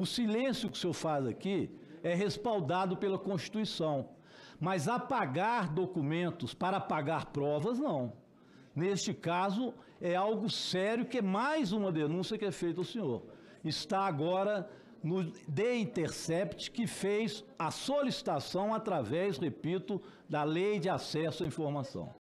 O silêncio que o senhor faz aqui é respaldado pela Constituição. Mas apagar documentos para apagar provas, não. Neste caso, é algo sério que é mais uma denúncia que é feita ao senhor. Está agora no The Intercept, que fez a solicitação através, repito, da Lei de Acesso à Informação.